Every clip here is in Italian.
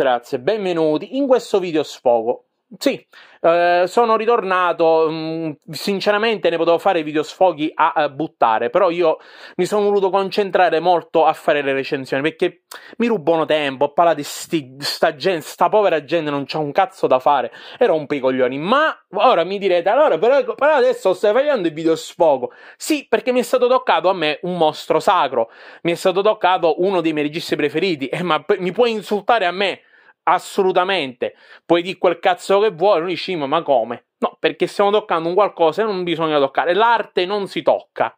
Grazie, benvenuti. In questo video sfogo. Sì, eh, sono ritornato. Mh, mm, sinceramente ne potevo fare video sfoghi a, a, eh, buttare, però io mi sono voluto concentrare molto a fare le recensioni perché mi rubano tempo. Parla di sti, sta gente, sta povera gente, non c'ha un cazzo da fare. Era un coglioni. Ma ora mi direte: allora, però, però adesso stai facendo il video sfogo. Sì, perché mi è stato toccato a me un mostro sacro. Mi è stato toccato uno dei miei registi preferiti. Eh, ma mi puoi insultare a me? Assolutamente. Puoi dire quel cazzo che vuoi, non dici, ma come? No, perché stiamo toccando un qualcosa e non bisogna toccare. L'arte non si tocca.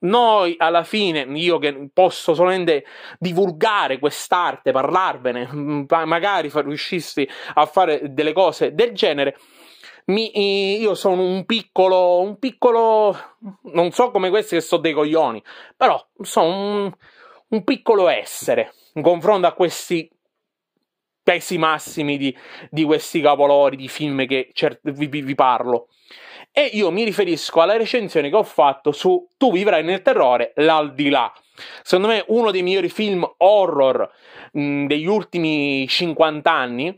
Noi alla fine, io che posso solamente divulgare quest'arte, parlarvene, mm, magari riuscissi a fare delle cose del genere, mi, io sono un piccolo, un piccolo, non so come questi che sono dei coglioni, però sono un, un piccolo essere in confronto a questi pesi massimi di, di questi capolori di film che cer- vi, vi, parlo. E io mi riferisco alla recensione che ho fatto su Tu vivrai nel terrore, l'aldilà. Secondo me uno dei migliori film horror mh, degli ultimi 50 anni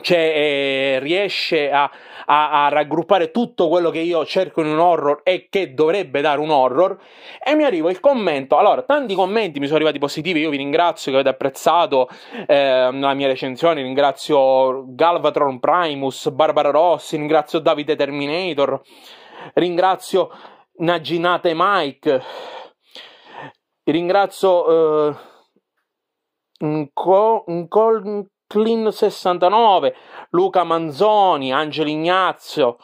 cioè, eh, riesce a, a, a, raggruppare tutto quello che io cerco in un horror e che dovrebbe dare un horror. E mi arriva il commento. Allora, tanti commenti mi sono arrivati positivi. Io vi ringrazio che avete apprezzato eh, la mia recensione. Ringrazio Galvatron Primus, Barbara Rossi, ringrazio Davide Terminator, ringrazio Naginate Mike, ringrazio. Eh, Incol- Incol- Clean 69, Luca Manzoni, Angelo Ignazio,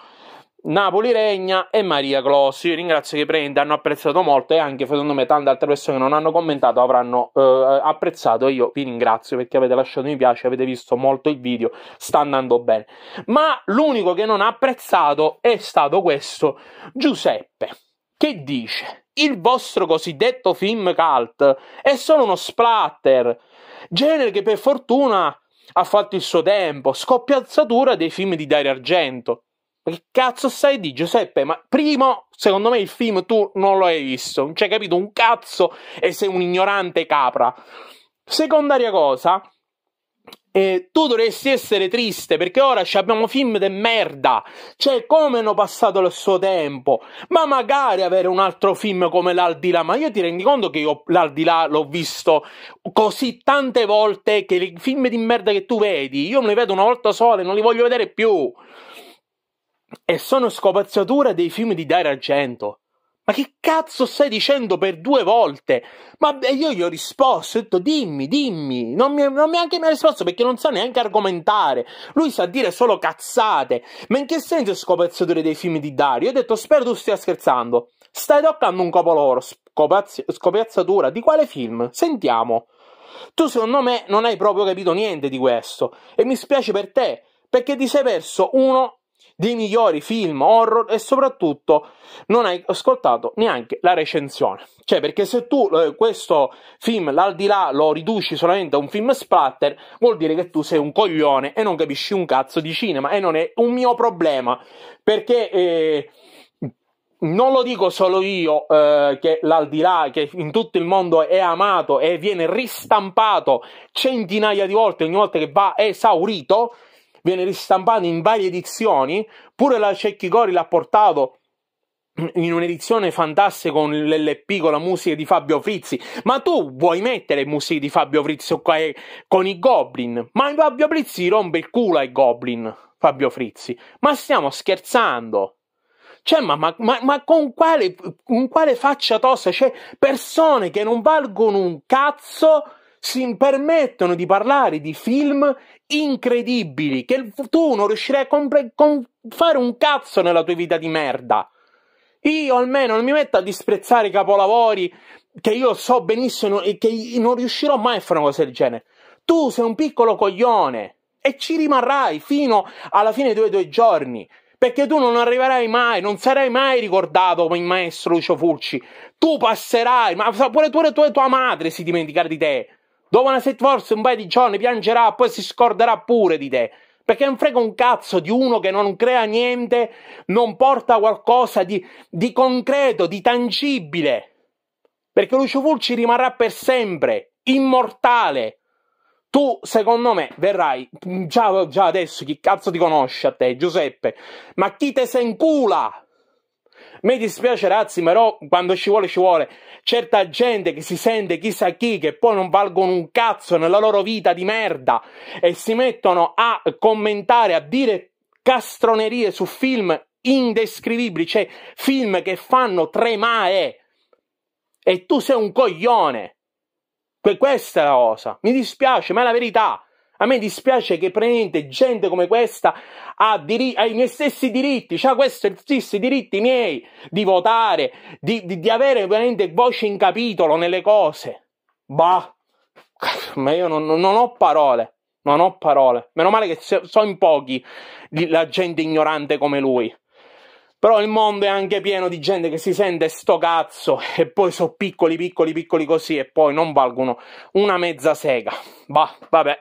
Napoli Regna e Maria Clossi. Io ringrazio che i prende, hanno apprezzato molto e anche secondo me tante altre persone che non hanno commentato avranno eh, apprezzato. Io vi ringrazio perché avete lasciato mi piace, avete visto molto il video, sta andando bene. Ma l'unico che non ha apprezzato è stato questo Giuseppe che dice: "Il vostro cosiddetto film cult è solo uno splatter, genere che per fortuna ha fatto il suo tempo, scoppiazzatura dei film di Dario Argento. Che cazzo sai di Giuseppe? Ma primo, secondo me il film tu non lo hai visto, non c'hai capito un cazzo e sei un ignorante capra. Secondaria cosa, eh, tu dovresti essere triste perché ora abbiamo film de merda. Cioè, come hanno passato il suo tempo? Ma magari avere un altro film come L'Aldilà. Ma io ti rendi conto che io L'Aldilà l'ho visto così tante volte che i film di merda che tu vedi, io me li vedo una volta sola e non li voglio vedere più. E sono scopazzatura dei film di Dario Argento ma che cazzo stai dicendo per due volte? Ma io gli ho risposto, ho detto dimmi, dimmi, non mi, non mi anche mi risposto perché non sa neanche argomentare, lui sa dire solo cazzate, ma in che senso è scopazzatore dei film di Dario? ho detto spero tu stia scherzando, stai toccando un copoloro, scopazz- scopiazzatura, di quale film? Sentiamo. Tu secondo me non hai proprio capito niente di questo e mi spiace per te perché ti sei perso uno dei migliori film horror e soprattutto non hai ascoltato neanche la recensione. Cioè, perché se tu eh, questo film, l'aldilà, lo riduci solamente a un film splatter, vuol dire che tu sei un coglione e non capisci un cazzo di cinema e non è un mio problema, perché... Eh, non lo dico solo io, eh, che l'aldilà, che in tutto il mondo è amato e viene ristampato centinaia di volte ogni volta che va esaurito, viene ristampato in varie edizioni, pure la Cecchi Cori l'ha portato in un'edizione fantastica con l'LP con la musica di Fabio Frizzi ma tu vuoi mettere musica di Fabio Frizzi eh, con i Goblin ma Fabio Frizzi rompe il culo ai Goblin Fabio Frizzi ma stiamo scherzando cioè, ma, ma, ma, ma con, quale, con quale faccia tosta? C'è persone che non valgono un cazzo si permettono di parlare di film incredibili che tu non riuscirai a compre- con- fare un cazzo nella tua vita di merda. Io almeno non mi metto a disprezzare i capolavori che io so benissimo e che non riuscirò mai a fare una cosa del genere. Tu sei un piccolo coglione e ci rimarrai fino alla fine dei tuoi giorni. Perché tu non arriverai mai, non sarai mai ricordato come il maestro Lucio Fulci. Tu passerai, ma pure, pure, pure tua madre si dimenticherà di te. Dopo una set forse un paio di giorni piangerà, poi si scorderà pure di te. Perché non frega un cazzo di uno che non crea niente, non porta qualcosa di, di concreto, di tangibile. Perché Lucio Fulci rimarrà per sempre, immortale. Tu, secondo me, verrai, già, già adesso, chi cazzo ti conosce a te, Giuseppe? Ma chi te se incula? Mi dispiace, ragazzi, però quando ci vuole, ci vuole. Certa gente che si sente chissà chi, che poi non valgono un cazzo nella loro vita di merda e si mettono a commentare, a dire castronerie su film indescrivibili, cioè film che fanno tremare. E tu sei un coglione. Que- questa è la cosa. Mi dispiace, ma è la verità. A me dispiace che praticamente gente come questa ha, diri- ha i miei stessi diritti, ha cioè questi stessi diritti miei di votare, di, di, di avere veramente voce in capitolo nelle cose. Bah, ma io non, non ho parole, non ho parole. Meno male che so in pochi la gente ignorante come lui. Però il mondo è anche pieno di gente che si sente sto cazzo e poi sono piccoli, piccoli, piccoli così e poi non valgono una mezza sega. Bah, vabbè,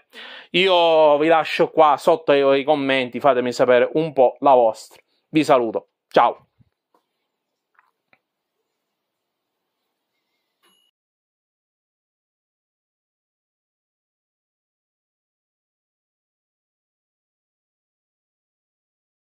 io vi lascio qua sotto i commenti, fatemi sapere un po' la vostra. Vi saluto, ciao!